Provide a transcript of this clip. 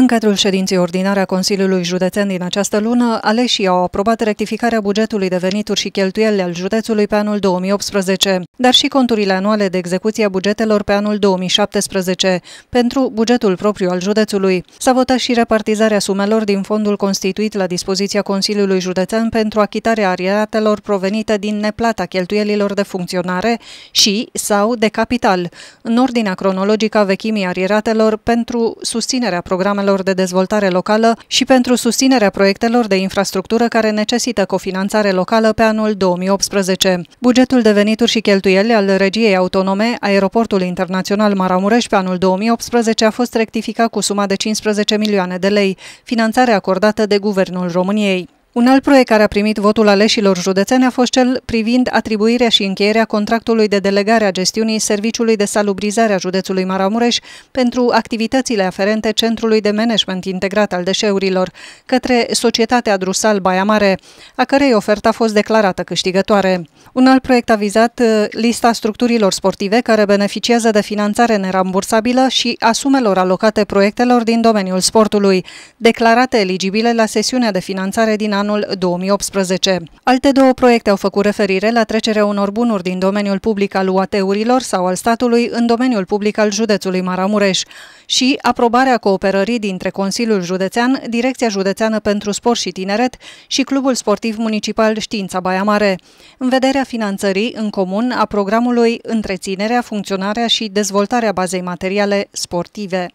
În cadrul ședinței ordinare a Consiliului Județean din această lună, aleșii au aprobat rectificarea bugetului de venituri și cheltuieli al județului pe anul 2018, dar și conturile anuale de execuție a bugetelor pe anul 2017, pentru bugetul propriu al județului. S-a votat și repartizarea sumelor din fondul constituit la dispoziția Consiliului Județean pentru achitarea ariatelor provenite din neplata cheltuielilor de funcționare și sau de capital, în ordinea cronologică a vechimii ariatelor pentru susținerea programelor programelor de dezvoltare locală și pentru susținerea proiectelor de infrastructură care necesită cofinanțare locală pe anul 2018. Bugetul de venituri și cheltuieli al regiei autonome, Aeroportul Internațional Maramureș pe anul 2018 a fost rectificat cu suma de 15 milioane de lei, finanțare acordată de Guvernul României. Un alt proiect care a primit votul aleșilor județeni a fost cel privind atribuirea și încheierea contractului de delegare a gestiunii Serviciului de Salubrizare a județului Maramureș pentru activitățile aferente Centrului de Management Integrat al Deșeurilor către Societatea Drusal Baia Mare, a cărei ofertă a fost declarată câștigătoare. Un alt proiect a vizat uh, lista structurilor sportive care beneficiază de finanțare nerambursabilă și a sumelor alocate proiectelor din domeniul sportului, declarate eligibile la sesiunea de finanțare din anul 2018. Alte două proiecte au făcut referire la trecerea unor bunuri din domeniul public al UAT-urilor sau al statului în domeniul public al județului Maramureș și aprobarea cooperării dintre Consiliul Județean, Direcția Județeană pentru Sport și Tineret și Clubul Sportiv Municipal Știința Baia Mare, în vederea finanțării în comun a programului Întreținerea, Funcționarea și Dezvoltarea Bazei Materiale Sportive.